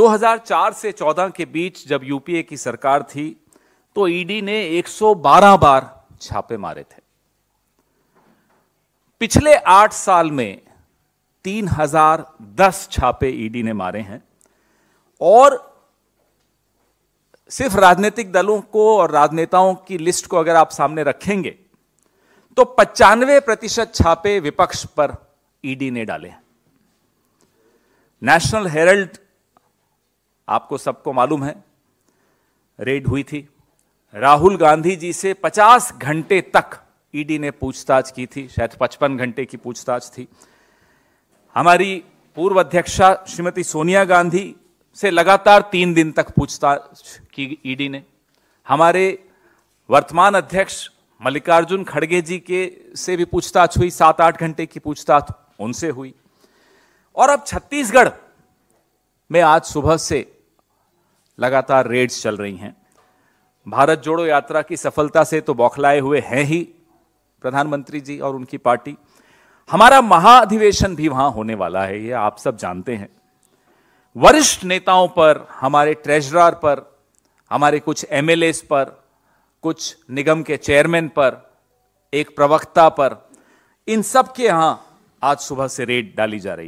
2004 से 14 के बीच जब यूपीए की सरकार थी तो ईडी ने 112 बार छापे मारे थे पिछले आठ साल में 3010 छापे ईडी ने मारे हैं और सिर्फ राजनीतिक दलों को और राजनेताओं की लिस्ट को अगर आप सामने रखेंगे तो पचानवे प्रतिशत छापे विपक्ष पर ईडी ने डाले हैं नेशनल हेरल्ड आपको सबको मालूम है रेड हुई थी राहुल गांधी जी से 50 घंटे तक ईडी e ने पूछताछ की थी शायद 55 घंटे की पूछताछ थी हमारी पूर्व अध्यक्षा श्रीमती सोनिया गांधी से लगातार तीन दिन तक पूछताछ की ईडी e ने हमारे वर्तमान अध्यक्ष मल्लिकार्जुन खड़गे जी के से भी पूछताछ हुई सात आठ घंटे की पूछताछ उनसे हुई और अब छत्तीसगढ़ में आज सुबह से लगातार रेड्स चल रही हैं भारत जोड़ो यात्रा की सफलता से तो बौखलाए हुए हैं ही प्रधानमंत्री जी और उनकी पार्टी हमारा महाअधिवेशन भी वहां होने वाला है ये आप सब जानते हैं वरिष्ठ नेताओं पर हमारे ट्रेजरर पर हमारे कुछ एम पर कुछ निगम के चेयरमैन पर एक प्रवक्ता पर इन सब के यहां आज सुबह से रेड डाली जा रही